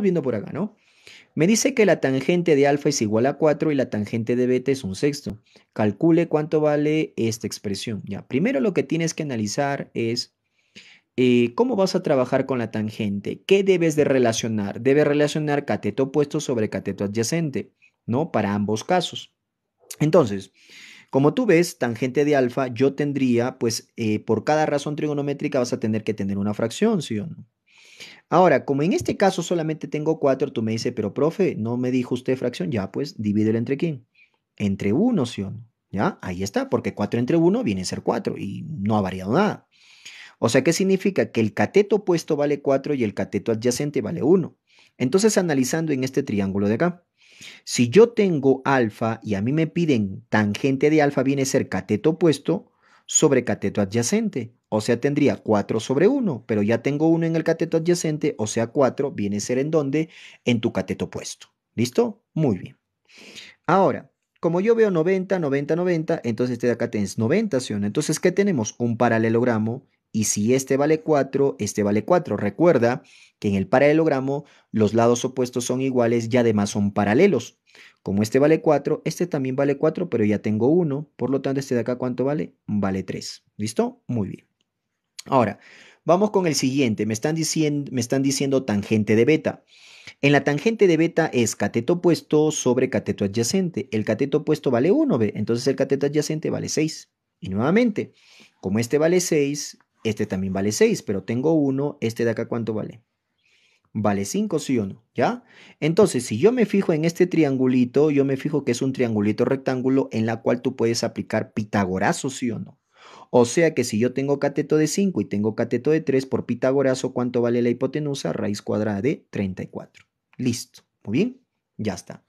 viendo por acá, ¿no? Me dice que la tangente de alfa es igual a 4 y la tangente de beta es un sexto. Calcule cuánto vale esta expresión. Ya, primero lo que tienes que analizar es eh, cómo vas a trabajar con la tangente. ¿Qué debes de relacionar? Debes relacionar cateto opuesto sobre cateto adyacente, ¿no? Para ambos casos. Entonces, como tú ves, tangente de alfa, yo tendría, pues, eh, por cada razón trigonométrica vas a tener que tener una fracción, ¿sí o no? Ahora, como en este caso solamente tengo 4, tú me dices, pero profe, no me dijo usted fracción, ya pues, divídelo entre quién? Entre 1, ¿sí o no? ¿Ya? Ahí está, porque 4 entre 1 viene a ser 4 y no ha variado nada. O sea, ¿qué significa? Que el cateto opuesto vale 4 y el cateto adyacente vale 1. Entonces, analizando en este triángulo de acá, si yo tengo alfa y a mí me piden tangente de alfa viene a ser cateto opuesto sobre cateto adyacente o sea tendría 4 sobre 1, pero ya tengo 1 en el cateto adyacente, o sea 4 viene a ser en donde? En tu cateto opuesto. ¿Listo? Muy bien. Ahora, como yo veo 90, 90, 90, entonces este de acá tenés 90, ¿sí? Entonces, ¿qué tenemos? Un paralelogramo. Y si este vale 4, este vale 4. Recuerda que en el paralelogramo los lados opuestos son iguales y además son paralelos. Como este vale 4, este también vale 4, pero ya tengo 1. Por lo tanto, este de acá, ¿cuánto vale? Vale 3. ¿Listo? Muy bien. Ahora, vamos con el siguiente. Me están diciendo, me están diciendo tangente de beta. En la tangente de beta es cateto opuesto sobre cateto adyacente. El cateto opuesto vale 1, b, Entonces el cateto adyacente vale 6. Y nuevamente, como este vale 6, este también vale 6, pero tengo 1, este de acá ¿cuánto vale? Vale 5, sí o no, ¿ya? Entonces, si yo me fijo en este triangulito, yo me fijo que es un triangulito rectángulo en la cual tú puedes aplicar pitagorazo, sí o no. O sea que si yo tengo cateto de 5 y tengo cateto de 3 por o ¿cuánto vale la hipotenusa? Raíz cuadrada de 34. Listo. Muy bien. Ya está.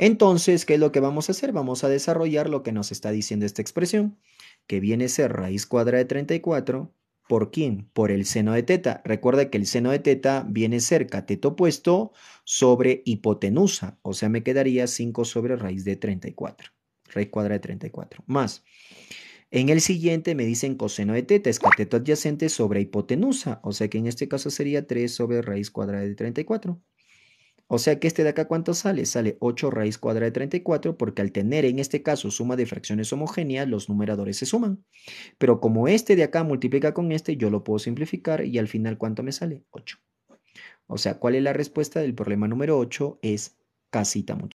Entonces, ¿qué es lo que vamos a hacer? Vamos a desarrollar lo que nos está diciendo esta expresión, que viene a ser raíz cuadrada de 34 ¿Por quién? Por el seno de teta. Recuerda que el seno de teta viene a ser cateto opuesto sobre hipotenusa, o sea, me quedaría 5 sobre raíz de 34, raíz cuadrada de 34, más en el siguiente me dicen coseno de teta, es cateto adyacente sobre hipotenusa, o sea que en este caso sería 3 sobre raíz cuadrada de 34. O sea que este de acá, ¿cuánto sale? Sale 8 raíz cuadrada de 34, porque al tener en este caso suma de fracciones homogéneas, los numeradores se suman. Pero como este de acá multiplica con este, yo lo puedo simplificar y al final, ¿cuánto me sale? 8. O sea, ¿cuál es la respuesta del problema número 8? Es casita mucho.